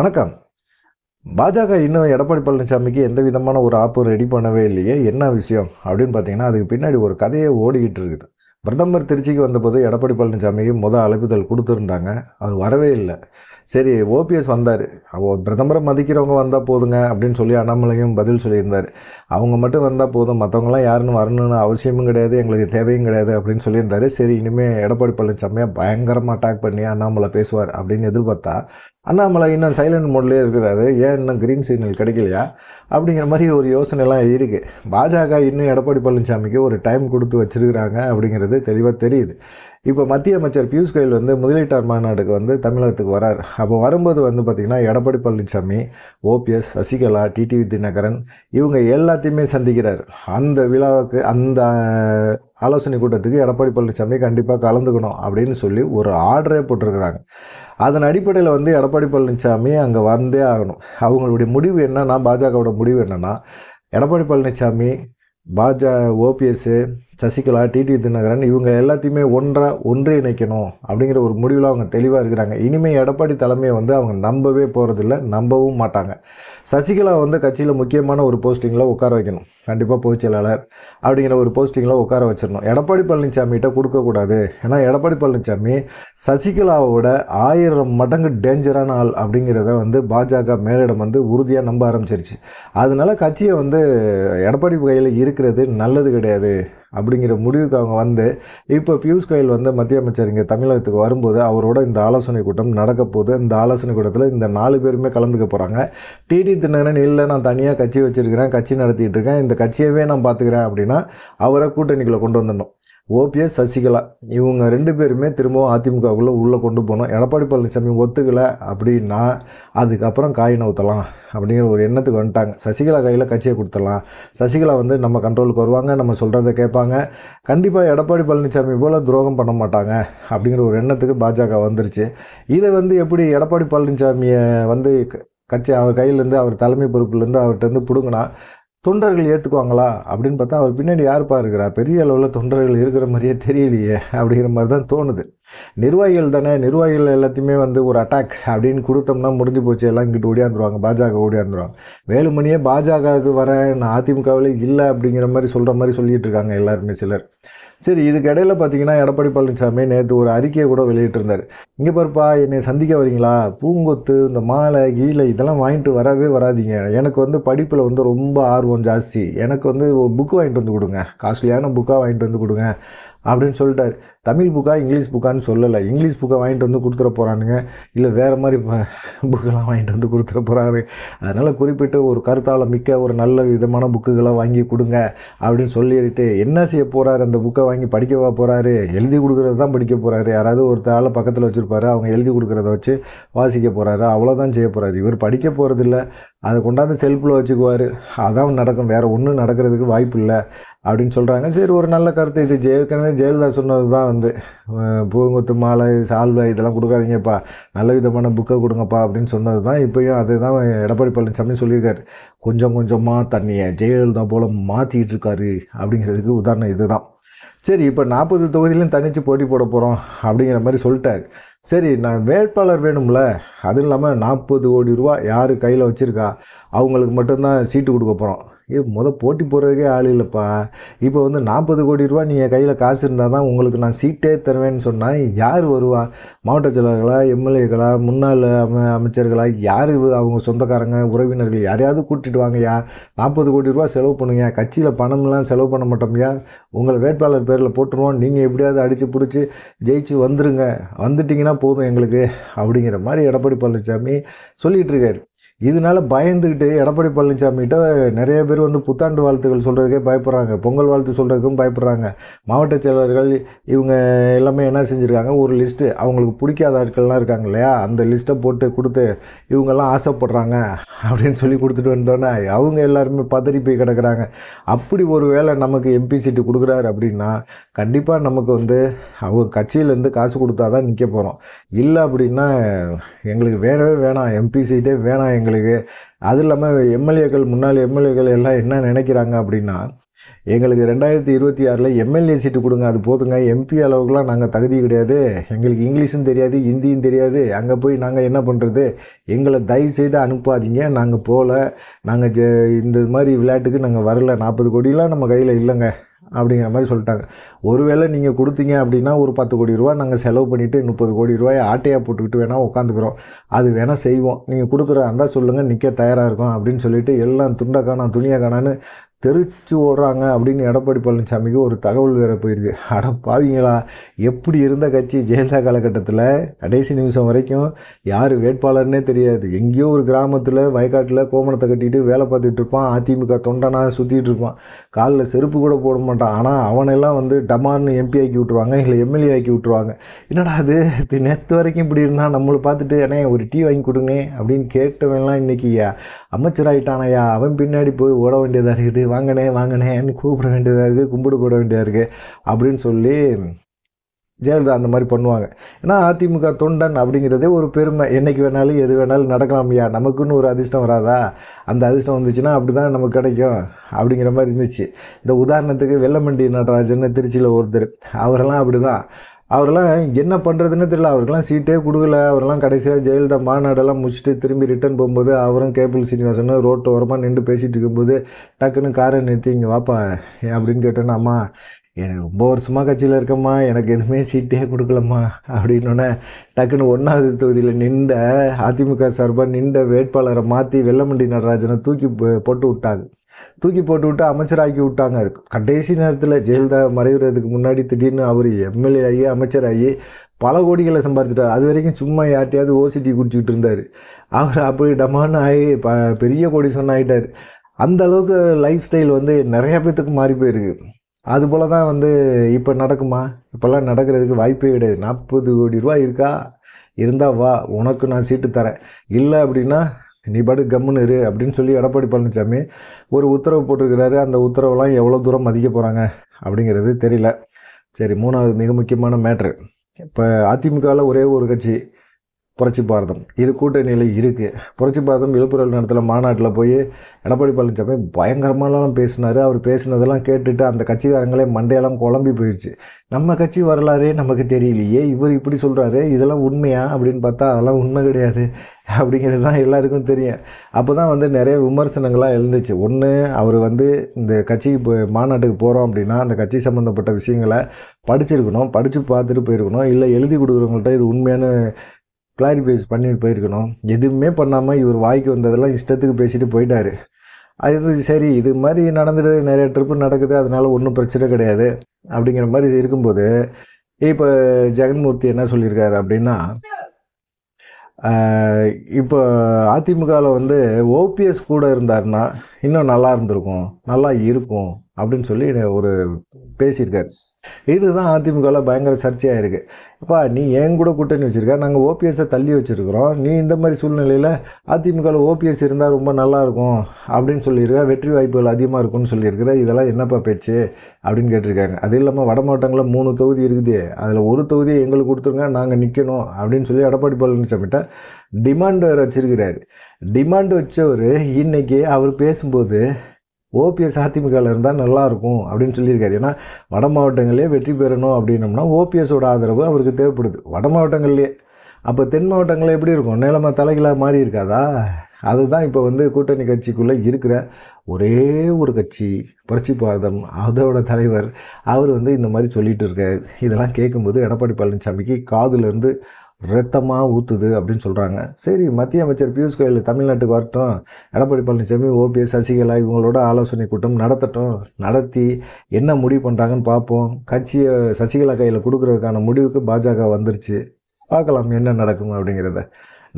வணக்கம் பாஜக இன்னும் எடப்பாடி பழனிசாமிக்கு எந்த விதமான ஒரு ஆப்பு ரெடி பண்ணவே இல்லையே என்ன விஷயம் அப்படின்னு பார்த்தீங்கன்னா அதுக்கு பின்னாடி ஒரு கதையை ஓடிக்கிட்டு இருக்குது பிரதமர் திருச்சிக்கு வந்தபோது எடப்பாடி பழனிசாமிக்கு முதல் அழைப்புதல் கொடுத்துருந்தாங்க அவர் வரவே இல்லை சரி ஓபிஎஸ் வந்தார் பிரதமரை மதிக்கிறவங்க வந்தால் போதுங்க அப்படின்னு சொல்லி அண்ணாமலையும் பதில் சொல்லியிருந்தார் அவங்க மட்டும் வந்தால் போதும் மற்றவங்களாம் யாருன்னு வரணும்னு அவசியமும் கிடையாது எங்களுக்கு தேவையும் கிடையாது அப்படின்னு சொல்லியிருந்தாரு சரி இனிமேல் எடப்பாடி பழனிசாமியாக பயங்கரமாக அட்டாக் பண்ணி அண்ணாமலை பேசுவார் அப்படின்னு எதிர்பார்த்தா அண்ணாமலை இன்னும் சைலண்ட் மோட்லேயே இருக்கிறாரு ஏன் இன்னும் க்ரீன் சிக்னல் கிடைக்கலையா அப்படிங்கிற மாதிரி ஒரு யோசனைலாம் இருக்குது பாஜக இன்னும் எடப்பாடி பழனிசாமிக்கு ஒரு டைம் கொடுத்து வச்சுருக்கிறாங்க அப்படிங்கிறது தெளிவாக தெரியுது இப்போ மத்திய அமைச்சர் பியூஷ் கோயல் வந்து முதலீட்டார் மாநாடுக்கு வந்து தமிழகத்துக்கு வரார் அப்போ வரும்போது வந்து பார்த்திங்கன்னா எடப்பாடி பழனிசாமி ஓபிஎஸ் சசிகலா டிடிவி தினகரன் இவங்க எல்லாத்தையுமே சந்திக்கிறார் அந்த விழாவுக்கு அந்த ஆலோசனை கூட்டத்துக்கு எடப்பாடி பழனிசாமி கண்டிப்பாக கலந்துக்கணும் அப்படின்னு சொல்லி ஒரு ஆர்டரே போட்டிருக்கிறாங்க அதன் அடிப்படையில் வந்து எடப்பாடி பழனிசாமி அங்கே வந்தே ஆகணும் அவங்களுடைய முடிவு என்னென்னா பாஜகவோட முடிவு என்னென்னா எடப்பாடி பழனிசாமி பாஜ ஓபிஎஸ்ஸு சசிகலா டிடி தினகரன் இவங்க எல்லாத்தையுமே ஒன்றாக இணைக்கணும் அப்படிங்கிற ஒரு முடிவில் அவங்க தெளிவாக இருக்கிறாங்க இனிமேல் எடப்பாடி தலைமையை வந்து அவங்க நம்பவே போகிறதில்ல நம்பவும் மாட்டாங்க சசிகலா வந்து கட்சியில் முக்கியமான ஒரு போஸ்டிங்கில் உட்கார வைக்கணும் கண்டிப்பாக பொதுச் செயலாளர் அப்படிங்கிற ஒரு போஸ்டிங்கில் உட்கார வச்சிடணும் எடப்பாடி பழனிசாமிகிட்ட கொடுக்கக்கூடாது ஏன்னா எடப்பாடி பழனிசாமி சசிகலாவோட ஆயிரம் மடங்கு டேஞ்சரான ஆள் அப்படிங்கிறத வந்து பாஜக மேலிடம் வந்து உறுதியாக நம்ப ஆரம்பிச்சிருச்சு அதனால் கட்சியை வந்து எடப்பாடி கையில் இருக்கிறது நல்லது கிடையாது அப்படிங்கிற முடிவுக்கு அவங்க வந்து இப்போ பியூஷ் கோயல் வந்து மத்திய அமைச்சர் இங்கே தமிழகத்துக்கு வரும்போது அவரோட இந்த ஆலோசனை கூட்டம் நடக்க போகுது இந்த ஆலோசனை கூட்டத்தில் இந்த நாலு பேருமே கலந்துக்க போகிறாங்க டிடி தினகரன் இல்லை நான் தனியாக கட்சி வச்சுருக்கிறேன் கட்சி நடத்திட்டு இருக்கேன் இந்த கட்சியவே நான் பார்த்துக்கிறேன் அப்படின்னா அவரை கூட்டணிக்குள்ளே கொண்டு வந்துடணும் ஓபிஎஸ் சசிகலா இவங்க ரெண்டு பேருமே திரும்பவும் அதிமுகவுக்குள்ளே உள்ளே கொண்டு போகணும் எடப்பாடி பழனிசாமி ஒத்துக்கலை அப்படின்னா அதுக்கப்புறம் காயினை ஊற்றலாம் அப்படிங்கிற ஒரு எண்ணத்துக்கு வந்துட்டாங்க சசிகலா கையில் கட்சியை கொடுத்துடலாம் சசிகலா வந்து நம்ம கண்ட்ரோலுக்கு வருவாங்க நம்ம சொல்கிறத கேட்பாங்க கண்டிப்பாக எடப்பாடி பழனிசாமி போல் துரோகம் பண்ண மாட்டாங்க அப்படிங்கிற ஒரு எண்ணத்துக்கு பாஜக வந்துருச்சு இதை வந்து எப்படி எடப்பாடி பழனிசாமியை வந்து கட்சி அவர் கையிலேருந்து அவர் தலைமை பொறுப்புலேருந்து அவர்கிட்ட இருந்து பிடுங்கினா தொண்டர்கள் ஏற்றுக்குவாங்களா அப்படின்னு பார்த்தா அவர் பின்னாடி யார் இருக்கிறா பெரிய அளவில் தொண்டர்கள் இருக்கிற மாதிரியே தெரியலையே அப்படிங்கிற மாதிரி தான் தோணுது நிர்வாகிகள் தானே நிர்வாகிகள் எல்லாத்தையுமே வந்து ஒரு அட்டாக் அப்படின்னு கொடுத்தோம்னா முடிஞ்சு போச்சு எல்லாம் இங்கிட்டு ஓடியாந்துருவாங்க பாஜக ஓடியாந்துருவாங்க வேலுமணியே பாஜகவுக்கு வரேன் அதிமுகவில் இல்லை அப்படிங்கிற மாதிரி சொல்கிற மாதிரி சொல்லிகிட்டு இருக்காங்க எல்லாருமே சிலர் சரி இதுக்கு இடையில் பார்த்தீங்கன்னா எடப்பாடி பழனிசாமி நேற்று ஒரு அறிக்கையை கூட வெளியிட்டிருந்தார் இங்கே பாருப்பா என்னை சந்திக்க வரீங்களா பூங்கொத்து இந்த மாலை கீழே இதெல்லாம் வாங்கிட்டு வரவே வராதிங்க எனக்கு வந்து படிப்பில் வந்து ரொம்ப ஆர்வம் ஜாஸ்தி எனக்கு வந்து புக்கு வாங்கிட்டு வந்து கொடுங்க காஸ்ட்லியான புக்காக வாங்கிட்டு வந்து கொடுங்க அப்படின்னு சொல்லிட்டார் தமிழ் புக்கா இங்கிலீஷ் புக்கான்னு சொல்லலை இங்கிலீஷ் புக்கை வாங்கிட்டு வந்து கொடுத்துட போகிறானுங்க இல்லை வேறு மாதிரி புக்கெல்லாம் வாங்கிட்டு வந்து கொடுத்துட போகிறாரு அதனால் குறிப்பிட்டு ஒரு கருத்தால் மிக்க ஒரு நல்ல விதமான புக்குகளை வாங்கி கொடுங்க அப்படின்னு சொல்லிட்டு என்ன செய்ய போகிறாரு அந்த புக்கை வாங்கி படிக்கவா போகிறாரு எழுதி கொடுக்குறது தான் படிக்க போகிறாரு யாராவது ஒரு ஆளை பக்கத்தில் வச்சுருப்பாரு அவங்க எழுதி கொடுக்குறத வச்சு வாசிக்க போகிறாரு அவ்வளோதான் செய்ய போகிறாரு இவர் படிக்க போகிறதில்ல அதை கொண்டாந்து செல்ஃபில் வச்சுக்குவார் அதான் நடக்கும் வேறு ஒன்றும் நடக்கிறதுக்கு வாய்ப்பு இல்லை அப்படின்னு சொல்கிறாங்க சரி ஒரு நல்ல கருத்து இது ஏற்கனவே ஜெயலலிதா சொன்னது தான் வந்து பூங்குத்து மாலை சால்வை இதெல்லாம் கொடுக்காதீங்கப்பா நல்ல விதமான புக்கை கொடுங்கப்பா அப்படின்னு சொன்னது தான் இப்போயும் அதே தான் எடப்பாடி பழனிசாமி சொல்லியிருக்காரு கொஞ்சம் கொஞ்சமாக தண்ணியை ஜெயலலிதா போல் மாற்றிக்கிட்டு இருக்காரு அப்படிங்கிறதுக்கு உதாரணம் இது சரி இப்போ நாற்பது தொகுதியிலையும் தனித்து போட்டி போட போகிறோம் அப்படிங்கிற மாதிரி சொல்லிட்டாரு சரி நான் வேட்பாளர் வேணும்ல அதுவும் இல்லாமல் நாற்பது கோடி ரூபா யார் கையில் வச்சுருக்கா அவங்களுக்கு மட்டும்தான் சீட்டு கொடுக்க போகிறோம் ஏ முதல் போட்டி போடுறதுக்கே ஆள் இல்லைப்பா இப்போ வந்து நாற்பது கோடி ரூபா நீங்கள் கையில் காசு இருந்தால் தான் உங்களுக்கு நான் சீட்டே தருவேன்னு சொன்னால் யார் வருவா மாவட்ட செயலாளர்களா எம்எல்ஏக்களா முன்னாள் அம அமைச்சர்களா யார் அவங்க சொந்தக்காரங்க உறவினர்கள் யாரையாவது கூட்டிட்டு வாங்கய்யா நாற்பது கோடி ரூபா செலவு பண்ணுங்க கட்சியில் பணம்லாம் செலவு பண்ண மாட்டோம்யா உங்களை வேட்பாளர் பேரில் போட்டுருவோம் நீங்கள் எப்படியாவது அடித்து பிடிச்சி ஜெயிச்சு வந்துருங்க வந்துட்டிங்கன்னா போதும் எங்களுக்கு அப்படிங்கிற மாதிரி எடப்பாடி பழனிசாமி சொல்லிகிட்டு இருக்கார் இதனால பயந்துக்கிட்டு எடப்பாடி பழனிசாமிகிட்ட நிறைய பேர் வந்து புத்தாண்டு வாழ்த்துக்கள் சொல்கிறதுக்கே பயப்படுறாங்க பொங்கல் வாழ்த்து சொல்கிறதுக்கும் பயப்படுறாங்க மாவட்ட செயலர்கள் இவங்க எல்லாமே என்ன செஞ்சுருக்காங்க ஒரு லிஸ்ட்டு அவங்களுக்கு பிடிக்காத ஆட்கள்லாம் இருக்காங்க இல்லையா அந்த லிஸ்ட்டை போட்டு கொடுத்து இவங்கெல்லாம் ஆசைப்படுறாங்க அப்படின்னு சொல்லி கொடுத்துட்டு வந்தோன்னே அவங்க எல்லாருமே பதறி போய் கிடக்கிறாங்க அப்படி ஒரு வேளை நமக்கு எம்பி சீட்டு கொடுக்குறாரு அப்படின்னா கண்டிப்பாக நமக்கு வந்து அவங்க கட்சியிலேருந்து காசு கொடுத்தா தான் நிற்க போகிறோம் இல்லை அப்படின்னா எங்களுக்கு வேணவே வேணாம் எம்பி சீட்டே வேணாம் எங்களுக்கு எங்களுக்கு அது இல்லாமல் எம்எல்ஏக்கள் முன்னாள் எம்எல்ஏக்கள் எல்லாம் என்ன நினைக்கிறாங்க அப்படின்னா எங்களுக்கு ரெண்டாயிரத்தி இருபத்தி ஆறில் எம்எல்ஏ சீட்டு கொடுங்க அது போதுங்க எம்பி அளவுக்குலாம் நாங்கள் தகுதி கிடையாது எங்களுக்கு இங்கிலீஷும் தெரியாது ஹிந்தியும் தெரியாது அங்கே போய் நாங்கள் என்ன பண்ணுறது எங்களை தயவு செய்து அனுப்பாதீங்க நாங்கள் போகல நாங்கள் ஜ இந்த மாதிரி விளையாட்டுக்கு நாங்கள் வரல நாற்பது கோடியெலாம் நம்ம கையில் இல்லைங்க அப்படிங்கிற மாதிரி சொல்லிட்டாங்க ஒருவேளை நீங்கள் கொடுத்தீங்க அப்படின்னா ஒரு பத்து கோடி ரூபா நாங்கள் செலவு பண்ணிவிட்டு முப்பது கோடி ரூபாய் ஆட்டையாக போட்டுக்கிட்டு வேணால் உட்காந்துக்கிறோம் அது வேணால் செய்வோம் நீங்கள் கொடுக்குற இருந்தால் சொல்லுங்கள் நிற்க தயாராக இருக்கும் அப்படின்னு சொல்லிவிட்டு எல்லாம் துண்டை காணாம் துணியாக காணான்னு தெரிச்சு ஓடுறாங்க அப்படின்னு எடப்பாடி பழனிசாமிக்கு ஒரு தகவல் வேறு போயிருக்கு அட பாவீங்களா எப்படி இருந்த கட்சி ஜெயலலிதா காலகட்டத்தில் கடைசி நிமிஷம் வரைக்கும் யார் வேட்பாளர்னே தெரியாது எங்கேயோ ஒரு கிராமத்தில் வயக்காட்டில் கோமணத்தை கட்டிட்டு வேலை பார்த்துட்டு இருப்பான் அதிமுக தொண்டனா சுற்றிட்டு இருப்பான் காலில் செருப்பு கூட போட மாட்டான் ஆனால் அவனெல்லாம் வந்து டமார்னு எம்பி ஆக்கி விட்ருவாங்க இல்லை எம்எல்ஏ ஆக்கி விட்ருவாங்க என்னடா அது நேற்று வரைக்கும் இப்படி இருந்தால் நம்மளை பார்த்துட்டு அண்ணே ஒரு டீ வாங்கி கொடுங்க அப்படின்னு கேட்டவன்லாம் இன்றைக்கி அமைச்சராயிட்டானையா அவன் பின்னாடி போய் ஓட வேண்டியதாக இருக்குது வாங்கினே வாங்கினேன்னு கூப்பிட வேண்டியதாக இருக்குது கும்பிடு போட வேண்டியதாக இருக்குது அப்படின்னு சொல்லி ஜெயலலிதா அந்த மாதிரி பண்ணுவாங்க ஏன்னா அதிமுக தொண்டன் அப்படிங்கிறதே ஒரு பெருமை என்றைக்கு வேணாலும் எது வேணாலும் நடக்கலாம் ஐயா நமக்குன்னு ஒரு அதிர்ஷ்டம் வராதா அந்த அதிர்ஷ்டம் வந்துச்சுன்னா அப்படி தான் நமக்கு கிடைக்கும் அப்படிங்கிற மாதிரி இருந்துச்சு இந்த உதாரணத்துக்கு வெள்ளமண்டி நடராஜன் திருச்சியில் ஒருத்தர் அவரெல்லாம் அப்படி தான் அவரெல்லாம் என்ன பண்ணுறதுன்னு தெரியல அவருக்கெல்லாம் சீட்டே கொடுக்கல அவரெல்லாம் கடைசியாக ஜெயலலிதா மாநாடெல்லாம் முடிச்சுட்டு திரும்பி ரிட்டர்ன் போகும்போது அவரும் கேபிள் சீனிவாசனும் ரோட்டு ஓரமாக நின்று பேசிகிட்டு இருக்கும்போது டக்குன்னு காரை நிறுத்தி இங்கே வாப்பா அப்படின்னு கேட்டேன்னா அம்மா எனக்கு ரொம்ப வருஷமாக கட்சியில் இருக்கம்மா எனக்கு எதுவுமே சீட்டே கொடுக்கலம்மா அப்படின்னோடனே டக்குன்னு ஒன்றாவது தொகுதியில் நின்ற அதிமுக சார்பாக நின்ற வேட்பாளரை மாற்றி வெள்ளமண்டி நடராஜனை தூக்கி போட்டு விட்டாங்க தூக்கி போட்டு விட்டு அமைச்சராக்கி விட்டாங்க கடைசி நேரத்தில் ஜெயலலிதா மறைவுறதுக்கு முன்னாடி திடீர்னு அவர் எம்எல்ஏ ஆகி அமைச்சராகி பல கோடிகளை சம்பாரிச்சிட்டார் அது வரைக்கும் சும்மா யார்ட்டையாவது ஓசிட்டி குடிச்சிக்கிட்டு இருந்தார் அவர் அப்படி டமான்னு ஆகி ப பெரிய கோடி சொன்னாயிட்டார் அந்த அளவுக்கு லைஃப் ஸ்டைல் வந்து நிறையா பேர்த்துக்கு மாறி போயிருக்கு அதுபோல் தான் வந்து இப்போ நடக்குமா இப்போல்லாம் நடக்கிறதுக்கு வாய்ப்பே கிடையாது நாற்பது கோடி ரூபா இருக்கா இருந்தால் வா உனக்கு நான் சீட்டு தரேன் இல்லை அப்படின்னா நீ பாடு கம்முன்னு இரு அப்படின்னு சொல்லி எடப்பாடி பழனிசாமி ஒரு உத்தரவு போட்டிருக்கிறாரு அந்த உத்தரவுலாம் எவ்வளோ தூரம் மதிக்க போகிறாங்க அப்படிங்கிறது தெரியல சரி மூணாவது மிக முக்கியமான மேட்ரு இப்போ அதிமுகவில் ஒரே ஒரு கட்சி புரட்சி பாரதம் இது கூட்டணியில் இருக்குது புரட்சி பாரதம் விழுப்புரம் நேரத்தில் மாநாட்டில் போய் எடப்பாடி பழனிசாமி பயங்கரமாலாம் பேசினார் அவர் பேசினதெல்லாம் கேட்டுட்டு அந்த கட்சிக்காரங்களே மண்டையெல்லாம் குழம்பி போயிடுச்சு நம்ம கட்சி வரலாறே நமக்கு தெரியலையே இவர் இப்படி சொல்கிறாரு இதெல்லாம் உண்மையா அப்படின்னு பார்த்தா அதெல்லாம் உண்மை கிடையாது அப்படிங்கிறது தான் எல்லாருக்கும் தெரியும் அப்போ தான் வந்து நிறைய விமர்சனங்களாக எழுந்துச்சு ஒன்று அவர் வந்து இந்த கட்சி மாநாட்டுக்கு போகிறோம் அப்படின்னா அந்த கட்சி சம்மந்தப்பட்ட விஷயங்களை படிச்சிருக்கணும் படித்து பார்த்துட்டு போயிருக்கணும் இல்லை எழுதி கொடுக்குறவங்கள்ட்ட இது உண்மையான கிளாரிஃபை பண்ணிட்டு போயிருக்கணும் எதுவுமே பண்ணாமல் இவர் வாய்க்கு வந்ததெல்லாம் இஷ்டத்துக்கு பேசிட்டு போயிட்டார் அது சரி இது மாதிரி நடந்துடுது நிறைய ட்ரிப்பு நடக்குது அதனால் ஒன்றும் பிரச்சனை கிடையாது அப்படிங்கிற மாதிரி இருக்கும்போது இப்போ ஜெகன்மூர்த்தி என்ன சொல்லியிருக்காரு அப்படின்னா இப்போ அதிமுகவில் வந்து ஓபிஎஸ் கூட இருந்தாருன்னா இன்னும் நல்லா இருந்திருக்கும் நல்லா இருக்கும் அப்படின்னு சொல்லி ஒரு பேசியிருக்காரு இதுதான் அதிமுகவில் பயங்கர சர்ச்சையாக இருக்குது அப்பா நீ என் கூட கூட்டணி வச்சுருக்க நாங்கள் ஓபிஎஸை தள்ளி வச்சுருக்குறோம் நீ இந்த மாதிரி சூழ்நிலையில் அதிமுகவில் ஓபிஎஸ் இருந்தால் ரொம்ப நல்லாயிருக்கும் அப்படின்னு சொல்லியிருக்க வெற்றி வாய்ப்புகள் அதிகமாக இருக்கும்னு சொல்லியிருக்கிற இதெல்லாம் என்னப்பா பேச்சு அப்படின்னு கேட்டிருக்காங்க அது இல்லாமல் வட மாவட்டங்களில் மூணு தொகுதி இருக்குது அதில் ஒரு தொகுதியை எங்களுக்கு கொடுத்துருங்க நாங்கள் நிற்கணும் அப்படின்னு சொல்லி எடப்பாடி பழனிசாமிகிட்ட டிமாண்ட் வேறு வச்சுருக்கிறாரு டிமாண்ட் வச்சவர் இன்றைக்கி அவர் பேசும்போது ஓபிஎஸ் அதிமுகவில் இருந்தால் நல்லாயிருக்கும் அப்படின்னு சொல்லியிருக்காரு ஏன்னா வட மாவட்டங்களே வெற்றி பெறணும் அப்படின்னம்னா ஓபிஎஸோட ஆதரவு அவருக்கு தேவைப்படுது வட மாவட்டங்கள்லேயே அப்போ தென் மாவட்டங்களில் எப்படி இருக்கும் நிலமை தலைகளாக மாறி இருக்காதா அதுதான் இப்போ வந்து கூட்டணி கட்சிக்குள்ளே இருக்கிற ஒரே ஒரு கட்சி புரட்சி பாதம் அதோட தலைவர் அவர் வந்து இந்த மாதிரி சொல்லிகிட்டு இருக்கார் இதெல்லாம் கேட்கும்போது எடப்பாடி பழனிசாமிக்கு காதுலேருந்து ரத்தமாக ஊற்றுது அப்படின்னு சொல்கிறாங்க சரி மத்திய அமைச்சர் பியூஷ் கோயல் தமிழ்நாட்டுக்கு வரட்டும் எடப்பாடி பழனிசாமி ஓபிஎஸ் சசிகலா இவங்களோட ஆலோசனை கூட்டம் நடத்தட்டும் நடத்தி என்ன முடிவு பண்ணுறாங்கன்னு பார்ப்போம் கட்சியை சசிகலா கையில் கொடுக்குறதுக்கான முடிவுக்கு பாஜக வந்துருச்சு பார்க்கலாம் என்ன நடக்கும் அப்படிங்கிறத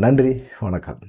நன்றி வணக்கம்